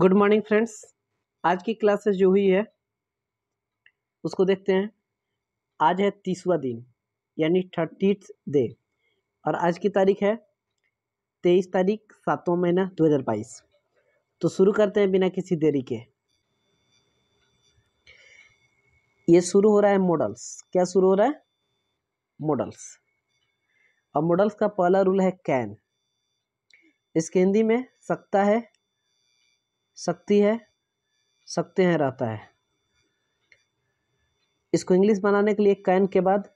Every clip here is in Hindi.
गुड मॉर्निंग फ्रेंड्स आज की क्लासेस जो हुई है उसको देखते हैं आज है तीसवा दिन यानी थर्टी डे और आज की तारीख है तेईस तारीख सातवा महीना दो हज़ार बाईस तो शुरू करते हैं बिना किसी देरी के ये शुरू हो रहा है मॉडल्स क्या शुरू हो रहा है मॉडल्स और मॉडल्स का पहला रूल है कैन इसके हिंदी में सकता है सकती है सकते हैं रहता है इसको इंग्लिश बनाने के लिए कैन के बाद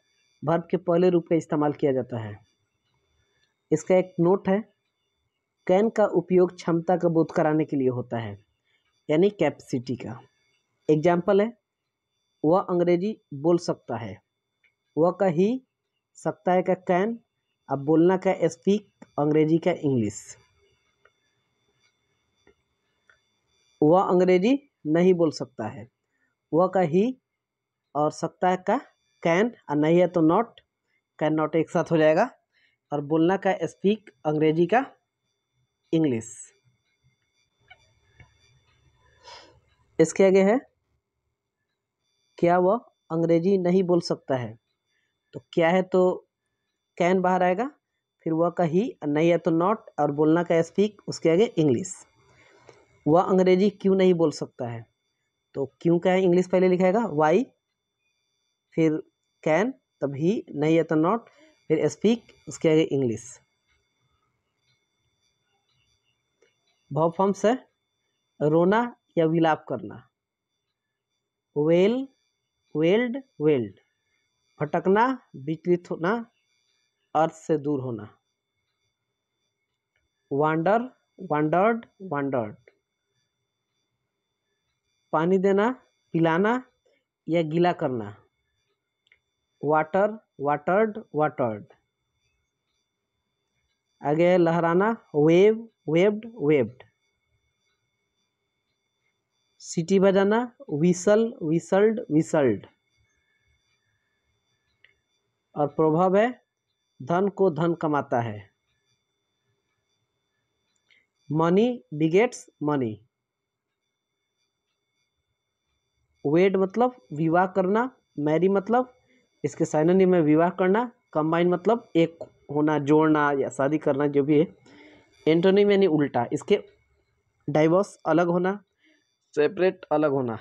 भर्ब के पहले रूप का इस्तेमाल किया जाता है इसका एक नोट है कैन का उपयोग क्षमता का बोध कराने के लिए होता है यानी कैपेसिटी का एग्जाम्पल है वह अंग्रेजी बोल सकता है वह का ही सकता है का कैन अब बोलना का स्पीक अंग्रेजी का इंग्लिश वह अंग्रेजी नहीं बोल सकता है वह का ही और सकता का कैन और नहीं है तो नॉट कैन नॉट एक साथ हो जाएगा और बोलना का स्पीक अंग्रेजी का इंग्लिश इसके आगे है क्या वह अंग्रेजी नहीं बोल सकता है तो क्या है तो कैन बाहर आएगा फिर वह का ही नहीं है तो नॉट और बोलना का स्पीक उसके आगे इंग्लिश वह अंग्रेजी क्यों नहीं बोल सकता है तो क्यों क्या है इंग्लिश पहले लिखाएगा वाई फिर कैन तब ही नहीं है तो नॉट फिर स्पीक उसके आगे इंग्लिश भाव फॉर्म्स है रोना या विलाप करना वेल वेल्ड वेल्ड भटकना विचलित होना अर्थ से दूर होना वांडर वांडर्ड वांडर्ड पानी देना पिलाना या गीला करना वाटर वाटर्ड वाटर्ड आगे लहराना वेव वेव्ड वेव्ड सिटी बजाना विसल विसल्ड विसल्ड और प्रभाव है धन को धन कमाता है मनी बिगेट्स मनी वेड मतलब विवाह करना मैरी मतलब इसके साइनोनिम में विवाह करना कंबाइन मतलब एक होना जोड़ना या शादी करना जो भी है एंटोनिम यानी उल्टा इसके डाइवोर्स अलग होना सेपरेट अलग होना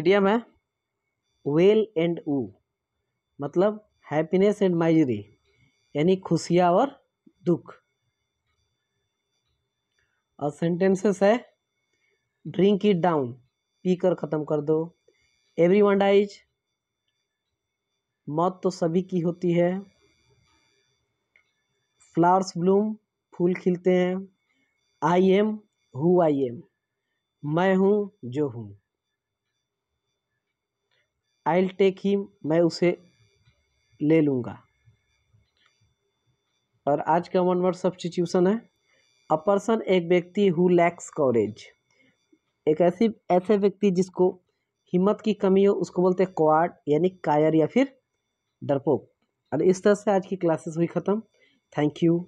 इडियम है वेल एंड ऊ मतलब हैप्पीनेस एंड माइजरी यानी खुशियाँ और दुख और सेंटेंसेस है ड्रिंक इट डाउन पी कर ख़त्म कर दो एवरी वन डाइज मौत तो सभी की होती है फ्लावर्स ब्लूम फूल खिलते हैं I am who I am मैं हूँ जो हूँ आई टेक हिम मैं उसे ले लूँगा और आज का वन वर्ड सब्सटीट्यूशन है अ पर्सन एक व्यक्ति हु लैक्स कवरेज एक ऐसी ऐसे व्यक्ति जिसको हिम्मत की कमी हो उसको बोलते हैं क्वाड यानी कायर या फिर डरपोक और इस तरह से आज की क्लासेस हुई ख़त्म थैंक यू